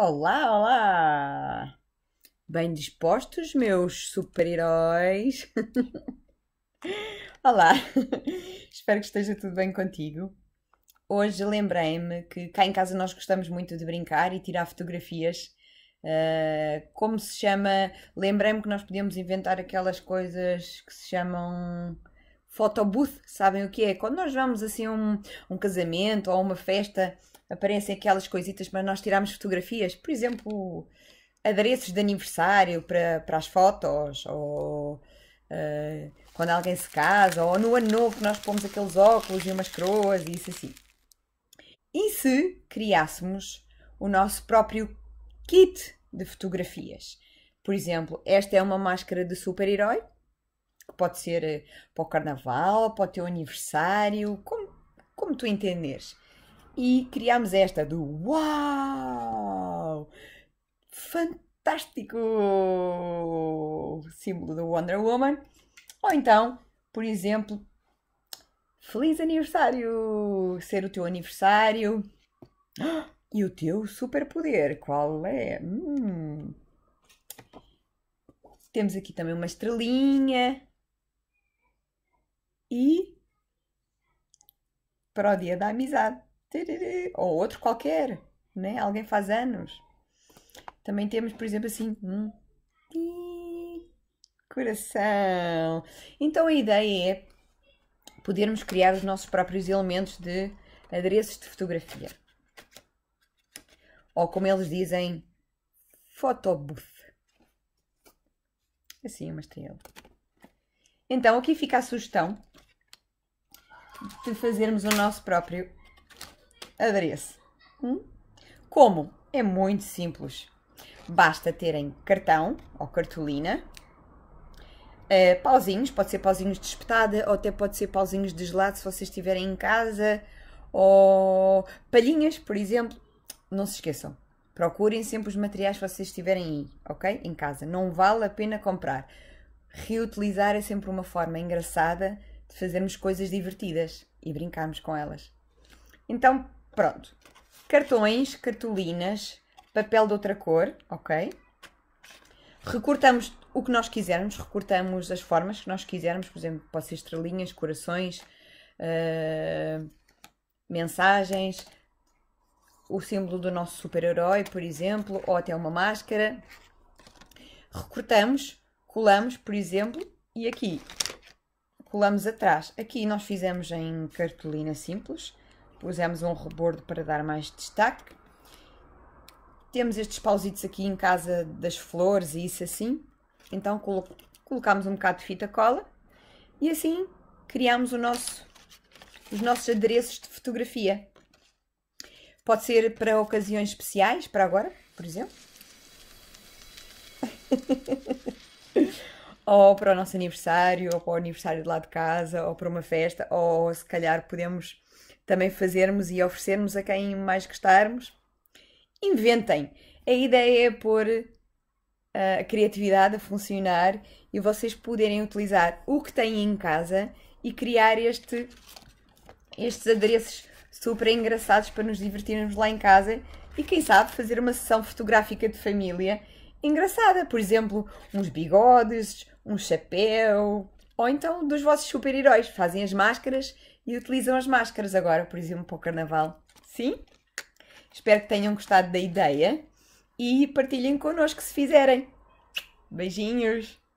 Olá, olá! Bem dispostos, meus super-heróis? olá! Espero que esteja tudo bem contigo. Hoje lembrei-me que cá em casa nós gostamos muito de brincar e tirar fotografias. Uh, como se chama? Lembrei-me que nós podíamos inventar aquelas coisas que se chamam photobooth, sabem o que é? Quando nós vamos assim a um, um casamento ou uma festa, aparecem aquelas coisitas para nós tirarmos fotografias, por exemplo, adereços de aniversário para, para as fotos, ou uh, quando alguém se casa, ou no ano novo nós pomos aqueles óculos e umas croas e isso assim. E se criássemos o nosso próprio kit de fotografias? Por exemplo, esta é uma máscara de super-herói que pode ser eh, para o carnaval, para o teu aniversário, como, como tu entenderes. E criámos esta do Uau! Fantástico! Símbolo do Wonder Woman. Ou então, por exemplo, Feliz aniversário! Ser o teu aniversário. E o teu superpoder, qual é? Hum. Temos aqui também uma estrelinha e para o dia da amizade. Ou outro qualquer, né? Alguém faz anos. Também temos, por exemplo, assim, hum, coração. Então a ideia é podermos criar os nossos próprios elementos de adereços de fotografia. Ou como eles dizem, photobooth. Assim, tem ele. Então aqui fica a sugestão de fazermos o nosso próprio adereço. Hum? Como? É muito simples. Basta terem cartão ou cartolina, uh, pauzinhos, pode ser pauzinhos de espetada ou até pode ser pauzinhos de gelado se vocês estiverem em casa, ou palhinhas, por exemplo. Não se esqueçam, procurem sempre os materiais que vocês estiverem aí, ok? Em casa. Não vale a pena comprar. Reutilizar é sempre uma forma engraçada de fazermos coisas divertidas e brincarmos com elas. Então, pronto. Cartões, cartolinas, papel de outra cor, ok? Recortamos o que nós quisermos, recortamos as formas que nós quisermos, por exemplo, pode ser estrelinhas, corações, uh, mensagens, o símbolo do nosso super-herói, por exemplo, ou até uma máscara. Recortamos, colamos, por exemplo, e aqui colamos atrás. Aqui nós fizemos em cartolina simples, pusemos um rebordo para dar mais destaque. Temos estes pausitos aqui em casa das flores e isso assim, então colocámos um bocado de fita cola e assim criámos o nosso, os nossos adereços de fotografia. Pode ser para ocasiões especiais, para agora, por exemplo. ou para o nosso aniversário, ou para o aniversário de lá de casa, ou para uma festa, ou se calhar podemos também fazermos e oferecermos a quem mais gostarmos. Inventem! A ideia é pôr ah, a criatividade a funcionar e vocês poderem utilizar o que têm em casa e criar este, estes adereços super engraçados para nos divertirmos lá em casa e quem sabe fazer uma sessão fotográfica de família engraçada, por exemplo, uns bigodes, um chapéu, ou então dos vossos super-heróis. Fazem as máscaras e utilizam as máscaras agora, por exemplo, para o carnaval. Sim? Espero que tenham gostado da ideia e partilhem connosco se fizerem. Beijinhos!